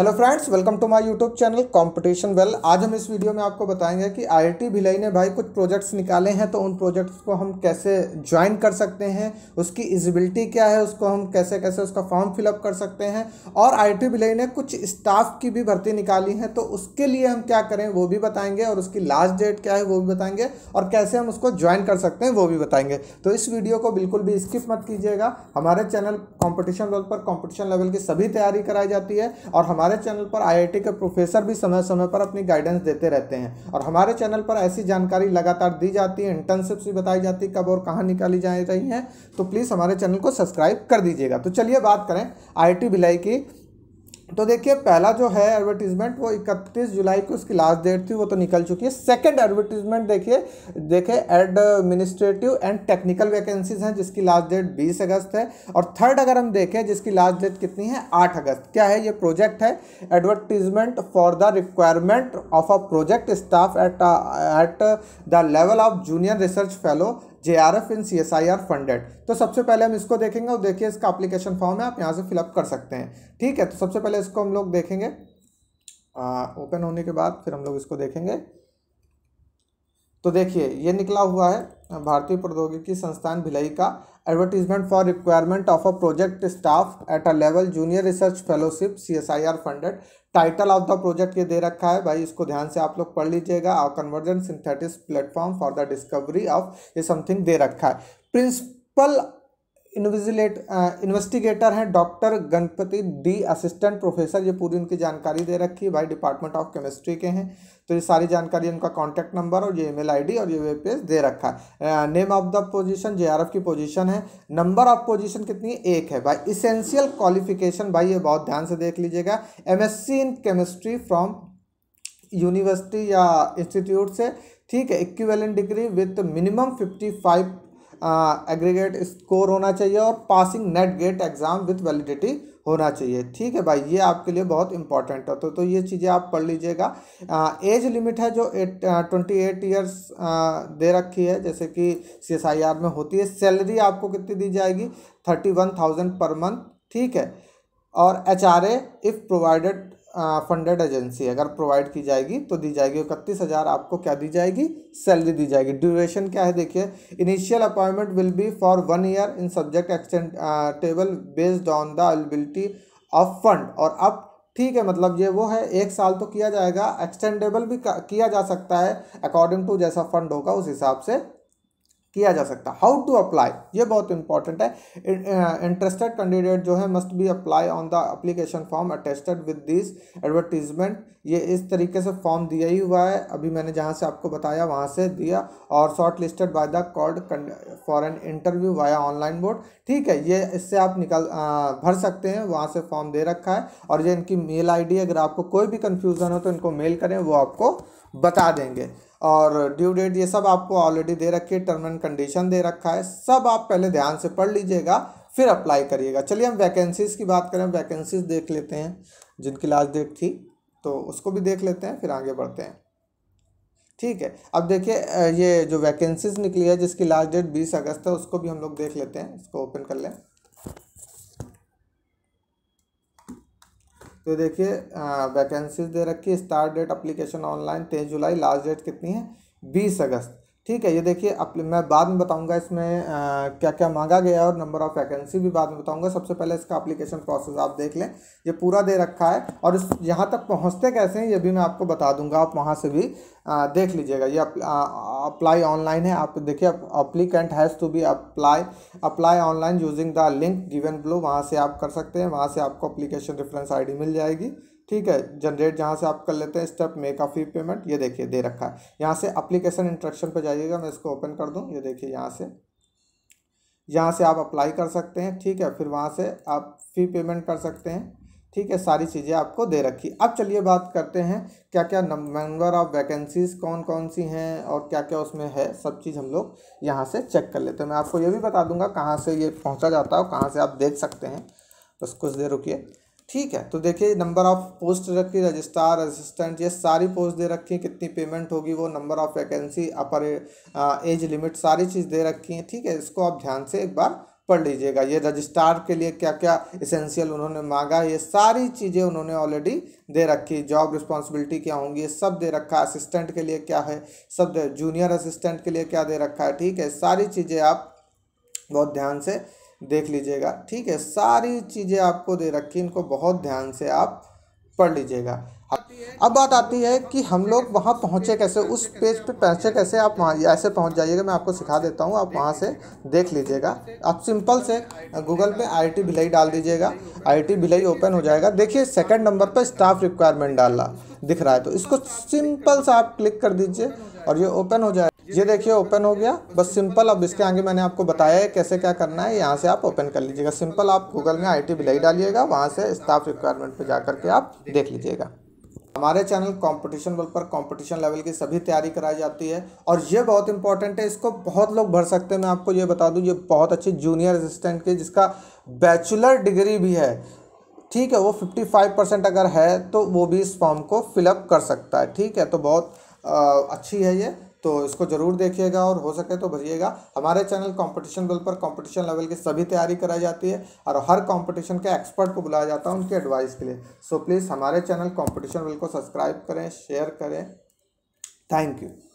hello friends welcome to my YouTube channel competition well आज हम इस वीडियो में आपको बताएंगे कि आईआईटी भिलाई ने भाई कुछ प्रोजेक्ट्स निकाले हैं तो उन प्रोजेक्ट्स को हम कैसे ज्वाइन कर सकते हैं उसकी इजिबिलिटी क्या है उसको हम कैसे कैसे उसका फॉर्म फिलअप कर सकते हैं और आई भिलाई ने कुछ स्टाफ की भी भर्ती निकाली है तो उसके लिए हम क्या करें वो भी बताएंगे और उसकी लास्ट डेट क्या है वो भी बताएंगे और कैसे हम उसको ज्वाइन कर सकते हैं वो भी बताएंगे तो इस वीडियो को बिल्कुल भी स्किप मत कीजिएगा हमारे चैनल कॉम्पिटिशन वेल पर कॉम्पिटिशन लेवल की सभी तैयारी कराई जाती है और हमारे हमारे चैनल पर आईआईटी के प्रोफेसर भी समय समय पर अपनी गाइडेंस देते रहते हैं और हमारे चैनल पर ऐसी जानकारी लगातार दी जाती है इंटर्नशिप्स भी बताई जाती है कब और कहाँ निकाली जा रही हैं तो प्लीज़ हमारे चैनल को सब्सक्राइब कर दीजिएगा तो चलिए बात करें आई भिलाई की तो देखिए पहला जो है एडवर्टीजमेंट वो 31 जुलाई को उसकी लास्ट डेट थी वो तो निकल चुकी है सेकंड एडवर्टीजमेंट देखिए देखिए एडमिनिस्ट्रेटिव एंड टेक्निकल वैकेंसीज हैं जिसकी लास्ट डेट 20 अगस्त है और थर्ड अगर हम देखें जिसकी लास्ट डेट कितनी है 8 अगस्त क्या है ये प्रोजेक्ट है advertisement for the requirement of a project staff at at the level of junior research fellow J R F in C S I R funded तो सबसे पहले हम इसको देखेंगे और देखिए इसका अप्लीकेशन फॉर्म है आप यहाँ से फिलअप कर सकते हैं ठीक है तो सबसे पहले इसको हम लोग देखेंगे ओपन होने के बाद फिर हम लोग इसको देखेंगे तो देखिए ये निकला हुआ है भारतीय प्रौद्योगिकी संस्थान भिलई का advertisement for requirement of a project staff at a level junior research fellowship C S I R funded title of the project ये दे रखा है भाई इसको ध्यान से आप लोग पढ़ लीजिएगा और conversion synthetics platform for the discovery of ये समथिंग दे रखा है प्रिंसिपल इन्विजिलेट इन्वेस्टिगेटर हैं doctor Ganapati D assistant professor ये पूरी उनकी जानकारी दे रखी है भाई डिपार्टमेंट ऑफ केमिस्ट्री के हैं तो ये सारी जानकारी उनका कॉन्टैक्ट नंबर और ये ईमेल आईडी और ये वेब पेज दे रखा है name of the position JRF की पोजीशन है नंबर ऑफ पोजीशन कितनी है एक है भाई इसेंशियल क्वालिफिकेशन भाई ये बहुत ध्यान से देख लीजिएगा C in chemistry from university या इंस्टीट्यूट से ठीक है equivalent degree with minimum fifty five aggregate score होना चाहिए और passing NET GATE exam with validity होना चाहिए ठीक है भाई ये आपके लिए बहुत इंपॉर्टेंट है तो तो ये चीज़ें आप पढ़ लीजिएगा एज लिमिट है जो एट ट्वेंटी एट ईयर्स दे रखी है जैसे कि सी एस आई आर में होती है सैलरी आपको कितनी दी जाएगी thirty one thousand per month ठीक है और H R if provided funded agency अगर प्रोवाइड की जाएगी तो दी जाएगी इकतीस हज़ार आपको क्या दी जाएगी सैलरी दी जाएगी ड्यूरेशन क्या है देखिए initial appointment will be for one year in subject extend table based on the availability of fund और अब ठीक है मतलब ये वो है एक साल तो किया जाएगा एक्सटेंडेबल भी किया जा सकता है अकॉर्डिंग टू जैसा फंड होगा उस हिसाब से किया जा सकता हाउ टू अप्लाई ये बहुत इंपॉर्टेंट है इंटरेस्टेड कैंडिडेट uh, जो है must be apply on the application form attested with this advertisement ये इस तरीके से फॉर्म दिया ही हुआ है अभी मैंने जहाँ से आपको बताया वहाँ से दिया और short listed by the called for an interview via online board ठीक है ये इससे आप निकल आ, uh, भर सकते हैं वहाँ से फॉर्म दे रखा है और ये इनकी मेल आई अगर आपको कोई भी कन्फ्यूज़न हो तो इनको मेल करें वो आपको बता देंगे और ड्यू डेट ये सब आपको ऑलरेडी दे रखी है टर्म एंड कंडीशन दे रखा है सब आप पहले ध्यान से पढ़ लीजिएगा फिर अप्लाई करिएगा चलिए हम वैकेंसीज़ की बात करें वैकेंसीज़ देख लेते हैं जिनकी लास्ट डेट थी तो उसको भी देख लेते हैं फिर आगे बढ़ते हैं ठीक है अब देखिए ये जो वैकेंसीज़ निकली है जिसकी लास्ट डेट बीस अगस्त है उसको भी हम लोग देख लेते हैं इसको ओपन कर लें तो देखिए वैकेंसीज दे रखी है स्टार्ट डेट अप्लीकेशन ऑनलाइन तेईस जुलाई लास्ट डेट कितनी है बीस अगस्त ठीक है ये देखिए मैं बाद में बताऊंगा इसमें आ, क्या क्या मांगा गया है और नंबर ऑफ़ वैकेंसी भी बाद में बताऊंगा सबसे पहले इसका एप्लीकेशन प्रोसेस आप देख लें ये पूरा दे रखा है और इस यहाँ तक पहुँचते कैसे हैं ये भी मैं आपको बता दूंगा आप वहाँ से भी आ, देख लीजिएगा ये अप्लाई ऑनलाइन है आप देखिए applicant has to be apply apply online using the link given below वहाँ से आप कर सकते हैं वहाँ से आपको अप्लीकेशन रेफरेंस आई मिल जाएगी ठीक है जनरेट जहाँ से आप कर लेते हैं step make of e payment ये देखिए दे रखा है यहाँ से अप्लीकेशन इंट्रक्शन पर जाइएगा मैं इसको ओपन कर दूँ ये देखिए यहाँ से यहाँ से आप अप्लाई कर सकते हैं ठीक है फिर वहाँ से आप फ़ी पेमेंट कर सकते हैं ठीक है सारी चीज़ें आपको दे रखी अब चलिए बात करते हैं क्या क्या नंबर ऑफ़ वैकेंसीज़ कौन कौन सी हैं और क्या क्या उसमें है सब चीज़ हम लोग यहाँ से चेक कर लेते हैं मैं आपको ये भी बता दूंगा कहाँ से ये पहुँचा जाता है और कहाँ से आप देख सकते हैं बस कुछ देर रुकिए ठीक है तो देखिए नंबर ऑफ पोस्ट रखी रजिस्ट्रार असिस्टेंट ये सारी पोस्ट दे रखी हैं कितनी पेमेंट होगी वो number of vacancy upper age limit सारी चीज़ दे रखी हैं ठीक है इसको आप ध्यान से एक बार पढ़ लीजिएगा ये रजिस्ट्रार के लिए क्या क्या इसेंशियल उन्होंने मांगा ये सारी चीज़ें उन्होंने ऑलरेडी दे रखी जॉब रिस्पॉन्सिबिलिटी क्या होंगी ये सब दे रखा है असिस्टेंट के लिए क्या है सब जूनियर असिस्टेंट के लिए क्या दे रखा है ठीक है सारी चीज़ें आप बहुत ध्यान से देख लीजिएगा ठीक है सारी चीज़ें आपको दे रखी इनको बहुत ध्यान से आप पढ़ लीजिएगा अब बात आती है कि हम लोग वहाँ पहुँचे कैसे उस पेज पे पहुँचे कैसे आप वहाँ ऐसे पहुँच जाइएगा मैं आपको सिखा देता हूँ आप वहाँ से देख लीजिएगा आप सिंपल से गूगल पे आई टी भिलाई डाल दीजिएगा आई टी भिलाई ओपन हो जाएगा देखिए सेकंड नंबर पर स्टाफ रिक्वायरमेंट डाला दिख रहा है तो इसको सिंपल सा आप क्लिक कर दीजिए और ये ओपन हो जाएगा ये देखिए ओपन हो गया बस सिंपल अब इसके आगे मैंने आपको बताया है कैसे क्या करना है यहाँ से आप ओपन कर लीजिएगा सिंपल आप गूगल में आई टी बिलाई डालिएगा वहाँ से स्टाफ रिक्वायरमेंट पे जा करके आप देख लीजिएगा हमारे चैनल कंपटीशन बल पर कंपटीशन लेवल की सभी तैयारी कराई जाती है और ये बहुत इंपॉर्टेंट है इसको बहुत लोग भर सकते हैं मैं आपको ये बता दूँ ये बहुत अच्छी जूनियर असिस्टेंट की जिसका बैचुलर डिग्री भी है ठीक है वो फिफ्टी परसेंट अगर है तो वो भी इस फॉर्म को फिलअप कर सकता है ठीक है तो बहुत अच्छी है ये तो इसको ज़रूर देखिएगा और हो सके तो भरिएगा हमारे चैनल कंपटीशन बल पर कंपटीशन लेवल की सभी तैयारी कराई जाती है और हर कंपटीशन के एक्सपर्ट को बुलाया जाता है उनके एडवाइस के लिए सो प्लीज़ हमारे चैनल कंपटीशन बल को सब्सक्राइब करें शेयर करें थैंक यू